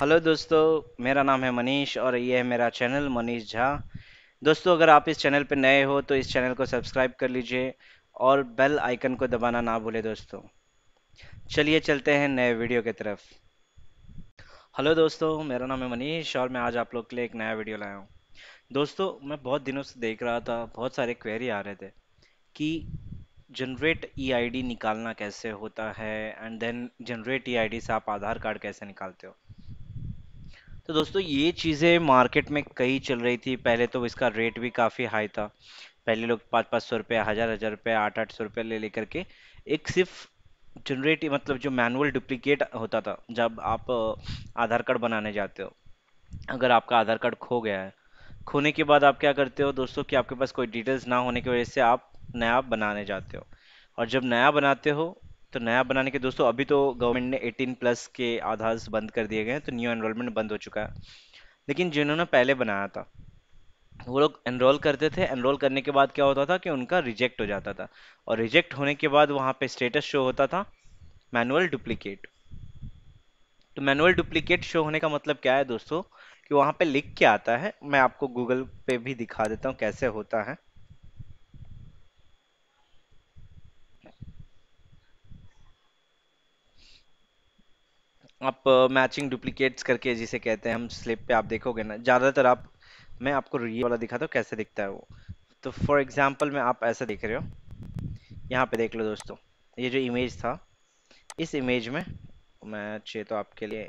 Hello दोस्तों मेरा नाम है मनीष और ये है मेरा चैनल मनीष झा दोस्तों अगर आप इस चैनल पर नए हो तो इस चैनल को सब्सक्राइब कर लीजिए और बेल आइकन को दबाना ना भूलें दोस्तों चलिए चलते हैं नए वीडियो की तरफ हेलो दोस्तों मेरा नाम है मनीष और मैं आज आप लोग के लिए एक नया वीडियो लाया हूँ दोस्तों मैं बहुत दिनों से देख रहा था बहुत सारे क्वेरी आ रहे थे कि जनरेट ईआईडी e निकालना कैसे होता है एंड देन जनरेट ईआईडी से आप आधार कार्ड कैसे निकालते हो तो दोस्तों ये चीज़ें मार्केट में कई चल रही थी पहले तो इसका रेट भी काफ़ी हाई था पहले लोग पाँच पाँच सौ रुपये हज़ार हज़ार रुपये आठ आठ सौ रुपये ले लेकर के एक सिर्फ जनरेट मतलब जो मैनुअल डुप्लीकेट होता था जब आप आधार कार्ड बनाने जाते हो अगर आपका आधार कार्ड खो गया है खोने के बाद आप क्या करते हो दोस्तों कि आपके पास कोई डिटेल्स ना होने की वजह से आप नया बनाने जाते हो और जब नया बनाते हो तो नया बनाने के दोस्तों अभी तो गवर्नमेंट ने 18 प्लस के आधार बंद कर दिए गए हैं तो न्यू एनरोलमेंट बंद हो चुका है लेकिन जिन्होंने पहले बनाया था वो लोग एनरोल करते थे एनरोल करने के बाद क्या होता था कि उनका रिजेक्ट हो जाता था और रिजेक्ट होने के बाद वहाँ पे स्टेटस शो होता था मैनुअल डुप्लीकेट तो मैनुअल डुप्लीकेट शो होने का मतलब क्या है दोस्तों कि वहाँ पे लिख के आता है मैं आपको गूगल पे भी दिखा देता हूँ कैसे होता है आप मैचिंग डुप्लीकेट्स करके जिसे कहते हैं हम स्लिप पे आप देखोगे ना ज़्यादातर आप मैं आपको रिय वाला दिखाता हूँ कैसे दिखता है वो तो फॉर एग्ज़ाम्पल में आप ऐसा देख रहे हो यहाँ पे देख लो दोस्तों ये जो इमेज था इस इमेज में मैं चाहिए तो आपके लिए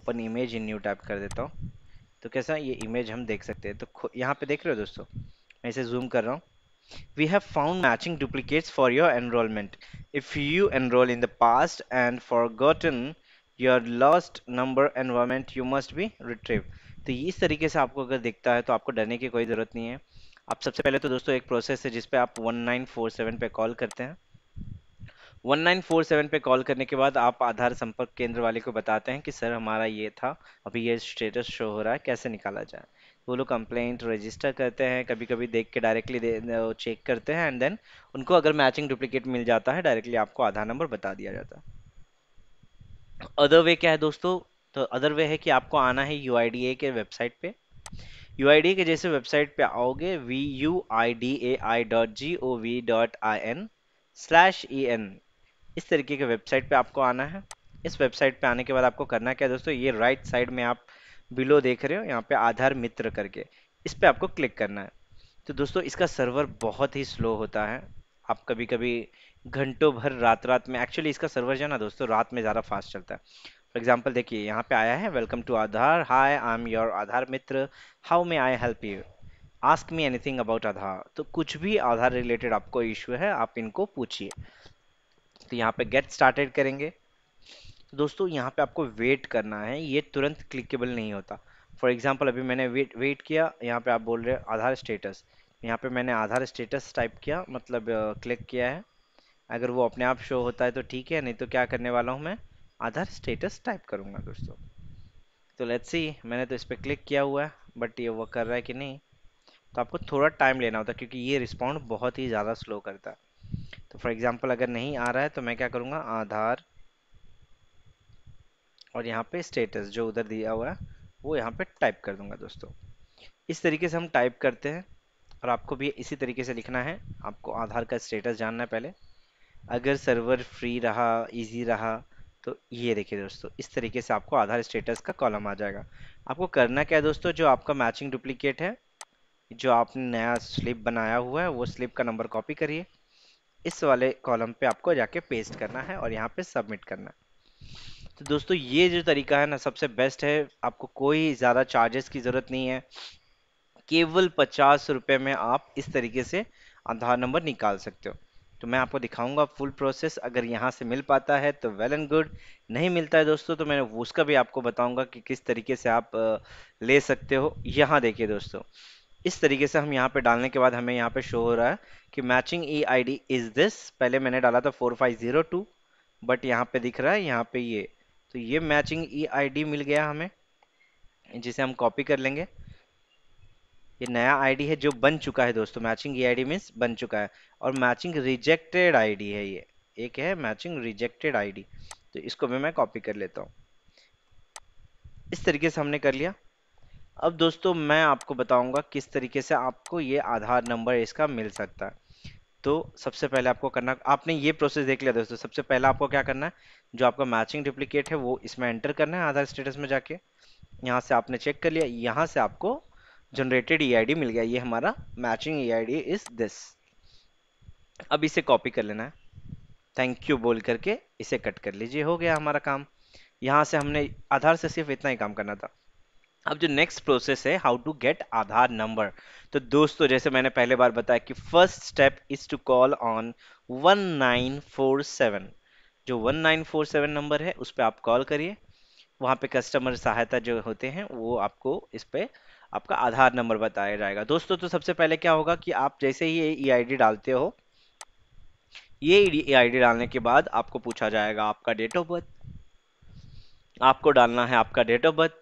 open image in new type कर देता हूँ तो कैसा ये इमेज हम देख सकते हैं तो यहाँ पे देख रहे हो दोस्तों मैं इसे जूम कर रहा हूँ we have found matching duplicates for your enrollment. If you enroll in the past and forgotten your last number environment you must be retrieve तो इस तरीके से आपको अगर दिखता है तो आपको डरने की कोई ज़रूरत नहीं है आप सबसे पहले तो दोस्तों एक प्रोसेस है जिसपे आप 1947 पे कॉल करते हैं 1947 पे कॉल करने के बाद आप आधार संपर्क केंद्र वाले को बताते हैं कि सर हमारा ये था अभी ये स्टेटस शो हो रहा है कैसे निकाला जाए वो लोग कंप्लेंट रजिस्टर करते हैं कभी कभी देख के डायरेक्टली चेक करते हैं एंड देन उनको अगर मैचिंग डुप्लीकेट मिल जाता है डायरेक्टली आपको आधार नंबर बता दिया जाता है अदर वे क्या है दोस्तों तो अदर वे है कि आपको आना है यू के वेबसाइट पे यू के जैसे वेबसाइट पे आओगे V U I D A I dot G O V dot I N slash E N इस तरीके के वेबसाइट पे आपको आना है इस वेबसाइट पे आने के बाद आपको करना क्या है दोस्तों ये राइट साइड में आप बिलो देख रहे हो यहाँ पे आधार मित्र करके इस पर आपको क्लिक करना है तो दोस्तों इसका सर्वर बहुत ही स्लो होता है आप कभी कभी घंटों भर रात रात में एक्चुअली इसका सर्वर जो है ना दोस्तों रात में ज़्यादा फास्ट चलता है फॉर एग्जाम्पल देखिए यहाँ पे आया है welcome to Aadhaar hi I am your Aadhaar Mitra how may I help you ask me anything about Aadhaar तो कुछ भी आधार रिलेटेड आपको इशू है आप इनको पूछिए तो यहाँ पे गेट स्टार्टेड करेंगे तो दोस्तों यहाँ पे आपको वेट करना है ये तुरंत क्लिकेबल नहीं होता फॉर एग्जाम्पल अभी मैंने वेट वेट किया यहाँ पे आप बोल रहे हो आधार स्टेटस यहाँ पे मैंने आधार स्टेटस टाइप किया मतलब क्लिक किया है अगर वो अपने आप शो होता है तो ठीक है नहीं तो क्या करने वाला हूँ मैं आधार स्टेटस टाइप करूँगा दोस्तों तो लेट्स सी मैंने तो इस पर क्लिक किया हुआ है बट ये वर्क कर रहा है कि नहीं तो आपको थोड़ा टाइम लेना होता है क्योंकि ये रिस्पॉन्ड बहुत ही ज़्यादा स्लो करता है तो फॉर एग्ज़ाम्पल अगर नहीं आ रहा है तो मैं क्या करूँगा आधार और यहाँ पे स्टेटस जो उधर दिया हुआ है वो यहाँ पे टाइप कर दूँगा दोस्तों इस तरीके से हम टाइप करते हैं और आपको भी इसी तरीके से लिखना है आपको आधार का स्टेटस जानना है पहले अगर सर्वर फ्री रहा इजी रहा तो ये देखिए दोस्तों इस तरीके से आपको आधार स्टेटस का कॉलम आ जाएगा आपको करना क्या है दोस्तों जो आपका मैचिंग डुप्लीकेट है जो आपने नया स्लिप बनाया हुआ है वो स्लिप का नंबर कॉपी करिए इस वाले कॉलम पे आपको जाके पेस्ट करना है और यहाँ पे सबमिट करना है तो दोस्तों ये जो तरीका है ना सबसे बेस्ट है आपको कोई ज़्यादा चार्जेस की ज़रूरत नहीं है केवल पचास रुपये में आप इस तरीके से आधार नंबर निकाल सकते हो तो मैं आपको दिखाऊंगा फुल प्रोसेस अगर यहाँ से मिल पाता है तो वेल एंड गुड नहीं मिलता है दोस्तों तो मैं उसका भी आपको बताऊंगा कि किस तरीके से आप ले सकते हो यहाँ देखिए दोस्तों इस तरीके से हम यहाँ पे डालने के बाद हमें यहाँ पे शो हो रहा है कि matching E I D is this पहले मैंने डाला था four five zero two but यहाँ पे दिख रहा है यहाँ पे ये तो ये मैचिंग ई आई डी मिल गया हमें जिसे हम कॉपी कर लेंगे ये नया आईडी है जो बन चुका है दोस्तों मैचिंग ये आईडी मीन्स बन चुका है और मैचिंग रिजेक्टेड आईडी है ये एक है मैचिंग रिजेक्टेड आईडी तो इसको भी मैं कॉपी कर लेता हूँ इस तरीके से हमने कर लिया अब दोस्तों मैं आपको बताऊंगा किस तरीके से आपको ये आधार नंबर इसका मिल सकता है तो सबसे पहले आपको करना आपने ये प्रोसेस देख लिया दोस्तों सबसे पहला आपको क्या करना है जो आपका मैचिंग डुप्लीकेट है वो इसमें एंटर करना है आधार स्टेटस में जाके यहाँ से आपने चेक कर लिया यहाँ से आपको जनरेटेड ई e मिल गया ये हमारा matching E I is this अब इसे कॉपी कर लेना है थैंक यू बोल करके इसे कट कर लीजिए हो गया हमारा काम यहाँ से हमने आधार से सिर्फ इतना ही काम करना था अब जो नेक्स्ट प्रोसेस है how to get Aadhaar number तो दोस्तों जैसे मैंने पहले बार बताया कि first step is to call on 1947 जो 1947 नंबर है उस पर आप कॉल करिए वहाँ पे कस्टमर सहायता जो होते हैं वो आपको इस पर आपका आधार नंबर बताया जाएगा दोस्तों तो सबसे पहले क्या होगा कि आप जैसे ही ये ई e डालते हो ये ई e डालने के बाद आपको पूछा जाएगा आपका डेट ऑफ बर्थ आपको डालना है आपका date of birth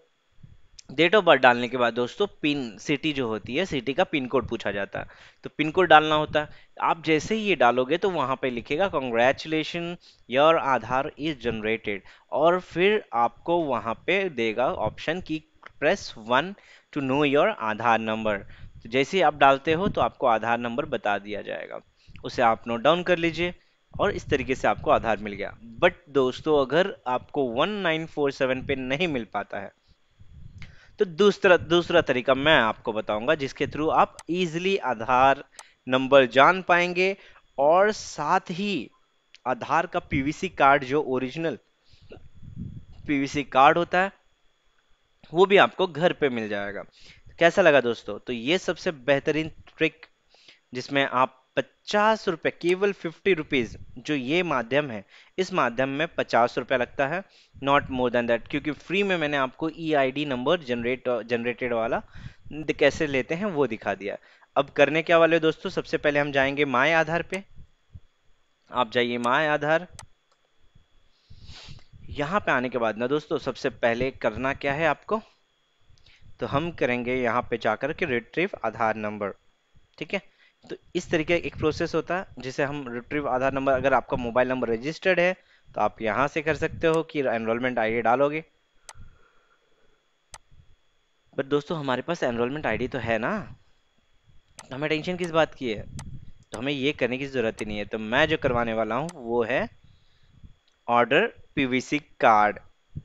date of birth डालने के बाद दोस्तों पिन सिटी जो होती है सिटी का पिन कोड पूछा जाता है तो पिन कोड डालना होता है आप जैसे ही ये डालोगे तो वहाँ पे लिखेगा congratulation your Aadhaar is generated और फिर आपको वहाँ पे देगा ऑप्शन की press one to know your Aadhaar number तो जैसे आप डालते हो तो आपको आधार नंबर बता दिया जाएगा उसे आप नोट डाउन कर लीजिए और इस तरीके से आपको आधार मिल गया बट दोस्तों अगर आपको 1947 पे नहीं मिल पाता है तो दूसरा दूसरा तरीका मैं आपको बताऊंगा जिसके थ्रू आप इजिली आधार नंबर जान पाएंगे और साथ ही आधार का पीवीसी कार्ड जो ओरिजिनल पीवीसी कार्ड होता है वो भी आपको घर पे मिल जाएगा कैसा लगा दोस्तों तो ये सबसे बेहतरीन ट्रिक जिसमें आप पचास रुपये केवल फिफ्टी रुपीज़ जो ये माध्यम है इस माध्यम में पचास रुपया लगता है नॉट मोर देन दैट क्योंकि फ्री में मैंने आपको E I D number generate generated वाला कैसे लेते हैं वो दिखा दिया अब करने क्या वाले दोस्तों सबसे पहले हम जाएंगे माय आधार पे आप जाइए माय आधार यहाँ पे आने के बाद ना दोस्तों सबसे पहले करना क्या है आपको तो हम करेंगे यहाँ पे जाकर के रिट्रीव आधार नंबर ठीक है तो इस तरीके एक प्रोसेस होता है जिसे हम रिट्रीव आधार नंबर अगर आपका मोबाइल नंबर रजिस्टर्ड है तो आप यहाँ से कर सकते हो कि एनरोलमेंट आई डालोगे बट दोस्तों हमारे पास एनरोलमेंट आई तो है ना तो हमें टेंशन किस बात की है तो हमें ये करने की ज़रूरत ही नहीं है तो मैं जो करवाने वाला हूँ वो है ऑर्डर पीवीसी कार्ड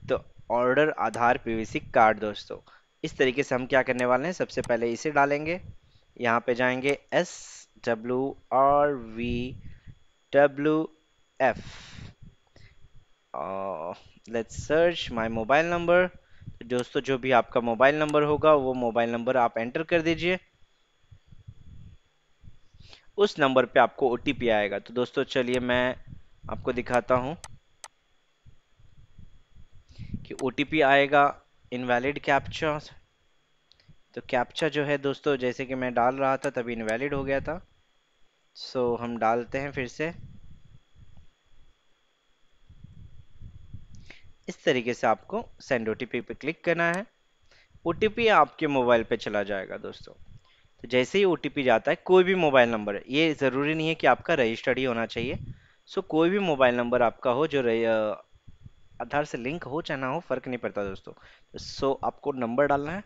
तो ऑर्डर आधार पीवीसी कार्ड दोस्तों इस तरीके से हम क्या करने वाले हैं सबसे पहले इसे डालेंगे यहाँ पे जाएंगे S W R V W F let's search my mobile number दोस्तों जो भी आपका मोबाइल नंबर होगा वो मोबाइल नंबर आप एंटर कर दीजिए उस नंबर पे आपको ओ आएगा तो दोस्तों चलिए मैं आपको दिखाता हूँ कि ओ आएगा इनवैलिड कैप्चा तो कैप्चा जो है दोस्तों जैसे कि मैं डाल रहा था तभी इनवैलिड हो गया था सो so, हम डालते हैं फिर से इस तरीके से आपको सेंड ओ पे क्लिक करना है ओ आपके मोबाइल पे चला जाएगा दोस्तों तो जैसे ही ओ जाता है कोई भी मोबाइल नंबर ये ज़रूरी नहीं है कि आपका रजिस्टर्ड ही होना चाहिए सो so, कोई भी मोबाइल नंबर आपका हो जो आधार से लिंक हो चाहे ना हो फर्क नहीं पड़ता दोस्तों सो so, आपको नंबर डालना है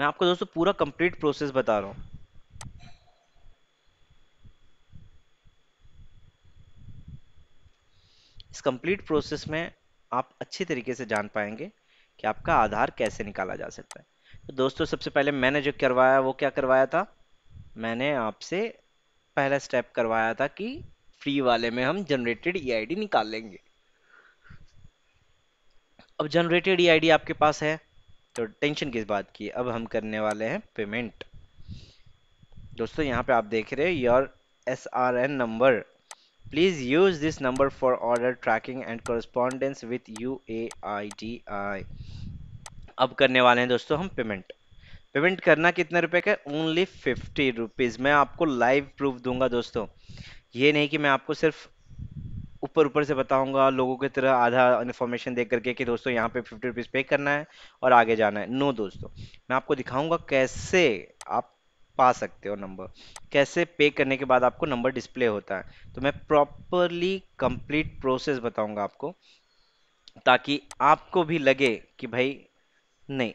मैं आपको दोस्तों पूरा कंप्लीट प्रोसेस बता रहा हूँ इस कंप्लीट प्रोसेस में आप अच्छी तरीके से जान पाएंगे कि आपका आधार कैसे निकाला जा सकता है तो दोस्तों सबसे पहले मैंने जो करवाया वो क्या करवाया था मैंने आपसे पहला स्टेप करवाया था कि फ्री वाले में हम जनरेटेड ई e निकाल लेंगे अब जनरेटेड ई e आपके पास है तो टेंशन किस बात की अब हम करने वाले हैं पेमेंट दोस्तों यहाँ पे आप देख रहे हैं your S R N number please use this number for order tracking and correspondence with U A I D I अब करने वाले हैं दोस्तों हम पेमेंट पेमेंट करना कितने रुपए का ओनली फिफ्टी रुपीज़ मैं आपको लाइव प्रूफ दूंगा दोस्तों ये नहीं कि मैं आपको सिर्फ ऊपर ऊपर से बताऊंगा लोगों की तरह आधा इन्फॉर्मेशन देख करके कि दोस्तों यहाँ पे फिफ्टी रुपीज़ पे करना है और आगे जाना है नो दोस्तों मैं आपको दिखाऊंगा कैसे आप पा सकते हो नंबर कैसे पे करने के बाद आपको नंबर डिस्प्ले होता है तो मैं प्रॉपरली कंप्लीट प्रोसेस बताऊंगा आपको ताकि आपको भी लगे कि भाई नहीं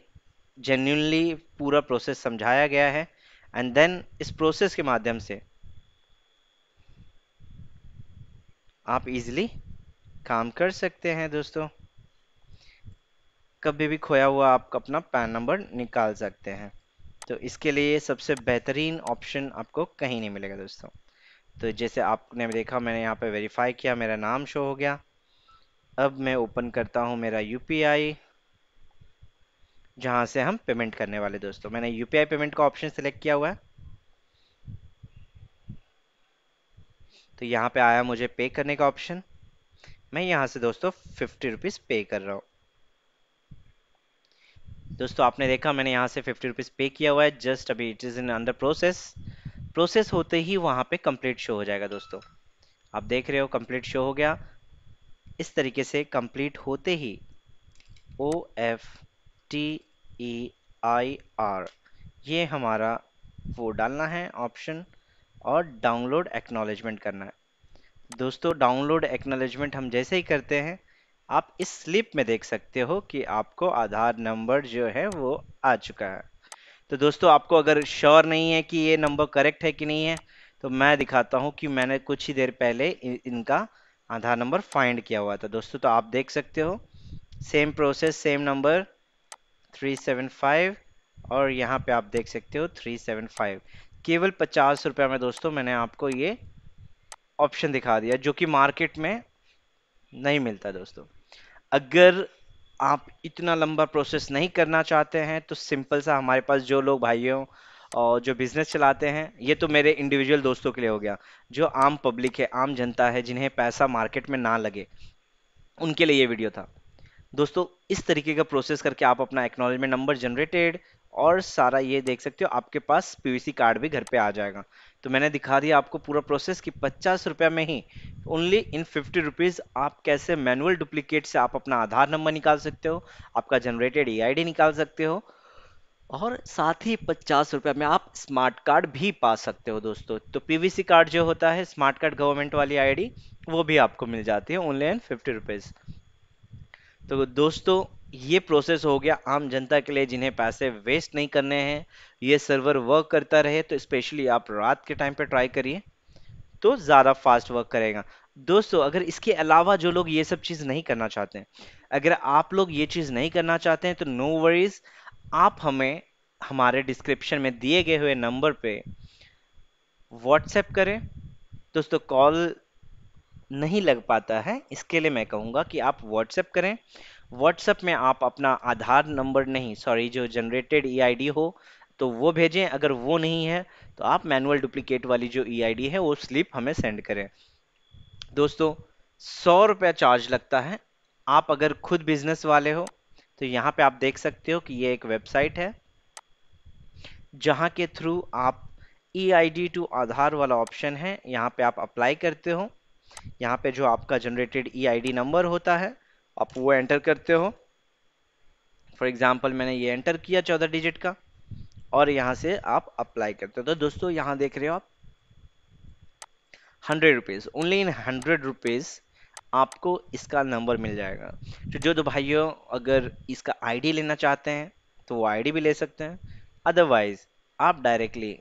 जेन्यूनली पूरा प्रोसेस समझाया गया है एंड देन इस प्रोसेस के माध्यम से आप इजीली काम कर सकते हैं दोस्तों कभी भी खोया हुआ आप अपना पैन नंबर निकाल सकते हैं तो इसके लिए सबसे बेहतरीन ऑप्शन आपको कहीं नहीं मिलेगा दोस्तों तो जैसे आपने देखा मैंने यहाँ पे वेरीफाई किया मेरा नाम शो हो गया अब मैं ओपन करता हूँ मेरा यू जहाँ से हम पेमेंट करने वाले दोस्तों मैंने यू पेमेंट का ऑप्शन सेलेक्ट किया हुआ है तो यहाँ पे आया मुझे पे करने का ऑप्शन मैं यहाँ से दोस्तों फिफ्टी रुपीज़ पे कर रहा हूँ दोस्तों आपने देखा मैंने यहाँ से फिफ्टी रुपीज़ पे किया हुआ है जस्ट अभी it is in under process process होते ही वहाँ पे कंप्लीट शो हो जाएगा दोस्तों आप देख रहे हो कंप्लीट शो हो गया इस तरीके से कंप्लीट होते ही O F T E I R ये हमारा वो डालना है ऑप्शन और डाउनलोड एक्नॉलेजमेंट करना है दोस्तों डाउनलोड एक्नॉलेजमेंट हम जैसे ही करते हैं आप इस स्लिप में देख सकते हो कि आपको आधार नंबर जो है वो आ चुका है तो दोस्तों आपको अगर श्योर नहीं है कि ये नंबर करेक्ट है कि नहीं है तो मैं दिखाता हूँ कि मैंने कुछ ही देर पहले इनका आधार नंबर फाइंड किया हुआ था दोस्तों तो आप देख सकते हो सेम प्रोसेस सेम नंबर 375 और यहाँ पे आप देख सकते हो 375 केवल पचास रुपया में दोस्तों मैंने आपको ये ऑप्शन दिखा दिया जो कि मार्केट में नहीं मिलता दोस्तों अगर आप इतना लंबा प्रोसेस नहीं करना चाहते हैं तो सिंपल सा हमारे पास जो लोग भाइयों और जो बिजनेस चलाते हैं ये तो मेरे इंडिविजुअल दोस्तों के लिए हो गया जो आम पब्लिक है आम जनता है जिन्हें पैसा मार्केट में ना लगे उनके लिए ये वीडियो था दोस्तों इस तरीके का प्रोसेस करके आप अपना एक्नोलॉजमेंट नंबर जनरेटेड और सारा ये देख सकते हो आपके पास पीवीसी कार्ड भी घर पे आ जाएगा तो मैंने दिखा दिया आपको पूरा प्रोसेस कि पचास रुपये में ही ओनली इन फिफ्टी रुपीज़ आप कैसे मैनुअल डुप्लीकेट से आप अपना आधार नंबर निकाल सकते हो आपका जनरेटेड ई निकाल सकते हो और साथ ही पचास रुपये में आप स्मार्ट कार्ड भी पा सकते हो दोस्तों तो पी कार्ड जो होता है स्मार्ट कार्ड गवर्नमेंट वाली आई वो भी आपको मिल जाती है ओनली इन फिफ्टी रुपीज़ तो दोस्तों ये प्रोसेस हो गया आम जनता के लिए जिन्हें पैसे वेस्ट नहीं करने हैं ये सर्वर वर्क करता रहे तो स्पेशली आप रात के टाइम पे ट्राई करिए तो ज़्यादा फास्ट वर्क करेगा दोस्तों अगर इसके अलावा जो लोग ये सब चीज़ नहीं करना चाहते हैं अगर आप लोग ये चीज़ नहीं करना चाहते हैं तो नो वरीज आप हमें हमारे डिस्क्रिप्शन में दिए गए हुए नंबर पर व्हाट्सएप करें दोस्तों कॉल नहीं लग पाता है इसके लिए मैं कहूँगा कि आप व्हाट्सएप करें व्हाट्सएप में आप अपना आधार नंबर नहीं सॉरी जो जनरेटेड ई e हो तो वो भेजें अगर वो नहीं है तो आप मैनुअल डुप्लीकेट वाली जो ई e है वो स्लिप हमें सेंड करें दोस्तों सौ रुपया चार्ज लगता है आप अगर खुद बिजनेस वाले हो तो यहाँ पे आप देख सकते हो कि ये एक वेबसाइट है जहाँ के थ्रू आप ई आई डी टू आधार वाला ऑप्शन है यहाँ पे आप अप्लाई करते हो यहाँ पे जो आपका generated E I D number होता है आप वो एंटर करते हो फॉर एग्जाम्पल मैंने ये एंटर किया चौदह डिजिट का और यहाँ से आप अप्लाई करते हो तो दोस्तों यहाँ देख रहे हो आप hundred rupees only in hundred rupees आपको इसका नंबर मिल जाएगा तो जो दो भाइयों अगर इसका आईडी लेना चाहते हैं तो वो आईडी भी ले सकते हैं अदरवाइज़ आप डायरेक्टली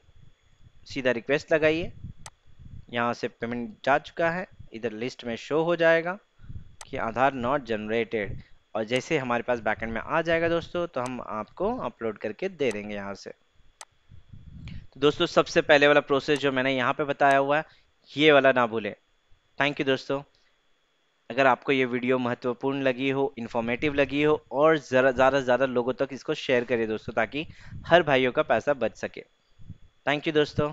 सीधा रिक्वेस्ट लगाइए यहाँ से पेमेंट जा चुका है इधर लिस्ट में शो हो जाएगा कि आधार नॉट जनरेटेड और जैसे हमारे पास बैकेंड में आ जाएगा दोस्तों तो हम आपको अपलोड करके दे देंगे यहाँ से तो दोस्तों सबसे पहले वाला प्रोसेस जो मैंने यहाँ पे बताया हुआ है ये वाला ना भूले थैंक यू दोस्तों अगर आपको ये वीडियो महत्वपूर्ण लगी हो इन्फॉर्मेटिव लगी हो और ज़रा ज़्यादा से ज़्यादा लोगों तक इसको शेयर करें दोस्तों ताकि हर भाइयों का पैसा बच सके थैंक यू दोस्तों